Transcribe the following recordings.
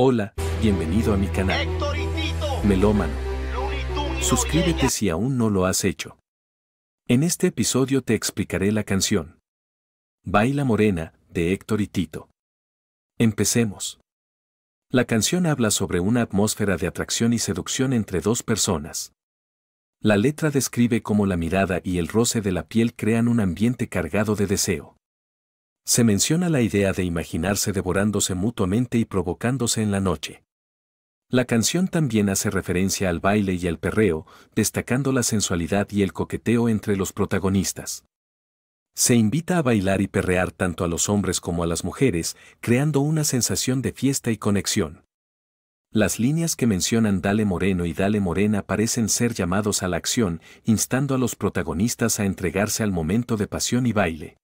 Hola, bienvenido a mi canal. Melómano. Suscríbete si aún no lo has hecho. En este episodio te explicaré la canción. Baila Morena, de Héctor y Tito. Empecemos. La canción habla sobre una atmósfera de atracción y seducción entre dos personas. La letra describe cómo la mirada y el roce de la piel crean un ambiente cargado de deseo. Se menciona la idea de imaginarse devorándose mutuamente y provocándose en la noche. La canción también hace referencia al baile y al perreo, destacando la sensualidad y el coqueteo entre los protagonistas. Se invita a bailar y perrear tanto a los hombres como a las mujeres, creando una sensación de fiesta y conexión. Las líneas que mencionan Dale Moreno y Dale Morena parecen ser llamados a la acción, instando a los protagonistas a entregarse al momento de pasión y baile.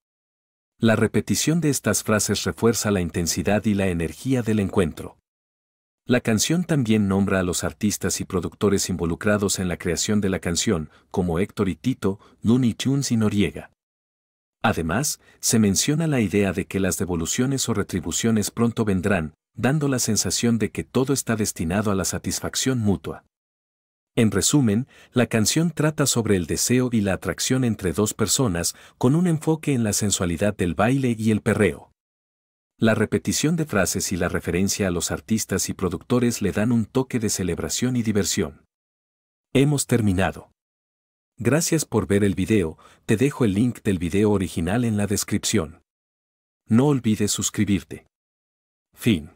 La repetición de estas frases refuerza la intensidad y la energía del encuentro. La canción también nombra a los artistas y productores involucrados en la creación de la canción, como Héctor y Tito, Looney Tunes y Noriega. Además, se menciona la idea de que las devoluciones o retribuciones pronto vendrán, dando la sensación de que todo está destinado a la satisfacción mutua. En resumen, la canción trata sobre el deseo y la atracción entre dos personas con un enfoque en la sensualidad del baile y el perreo. La repetición de frases y la referencia a los artistas y productores le dan un toque de celebración y diversión. Hemos terminado. Gracias por ver el video, te dejo el link del video original en la descripción. No olvides suscribirte. Fin.